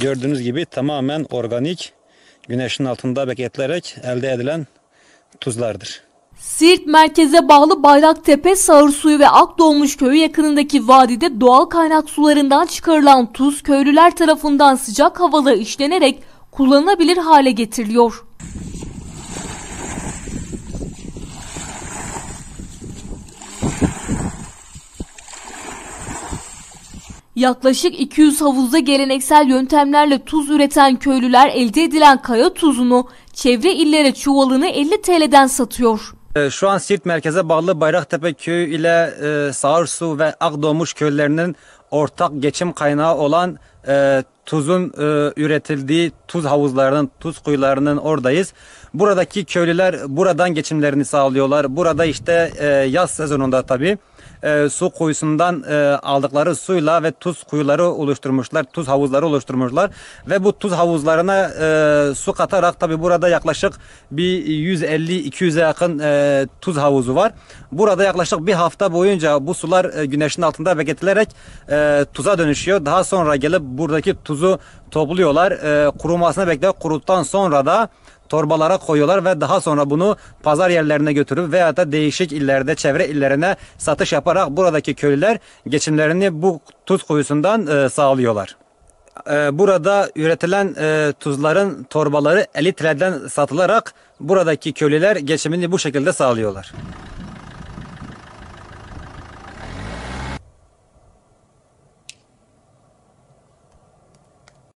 gördüğünüz gibi tamamen organik güneşin altında bekleterek elde edilen tuzlardır. Siirt merkeze bağlı Bayraktepe, Sağır Suyu ve Akdoğmuş köyü yakınındaki vadide doğal kaynak sularından çıkarılan tuz köylüler tarafından sıcak havalı işlenerek kullanılabilir hale getiriliyor. Yaklaşık 200 havuzda geleneksel yöntemlerle tuz üreten köylüler elde edilen kaya tuzunu çevre illere çuvalını 50 TL'den satıyor. Ee, şu an Sirt merkeze bağlı Bayraktepe köyü ile e, Sağırsu ve Akdoğmuş köylerinin ortak geçim kaynağı olan e, tuzun e, üretildiği tuz havuzlarının, tuz kuyularının oradayız. Buradaki köylüler buradan geçimlerini sağlıyorlar. Burada işte e, yaz sezonunda tabii e, su kuyusundan e, aldıkları suyla ve tuz kuyuları oluşturmuşlar. Tuz havuzları oluşturmuşlar ve bu tuz havuzlarına e, su katarak tabi burada yaklaşık bir 150-200'e yakın e, tuz havuzu var. Burada yaklaşık bir hafta boyunca bu sular e, güneşin altında bekletilerek e, tuza dönüşüyor. Daha sonra gelip buradaki tuzu topluyorlar. E, kurumasını bekliyor. Kuruttan sonra da torbalara koyuyorlar ve daha sonra bunu pazar yerlerine götürüp veya da değişik illerde, çevre illerine satış yaparak buradaki köylüler geçimlerini bu tuz kuyusundan e, sağlıyorlar e, burada üretilen e, tuzların torbaları 50 satılarak buradaki köylüler geçimini bu şekilde sağlıyorlar.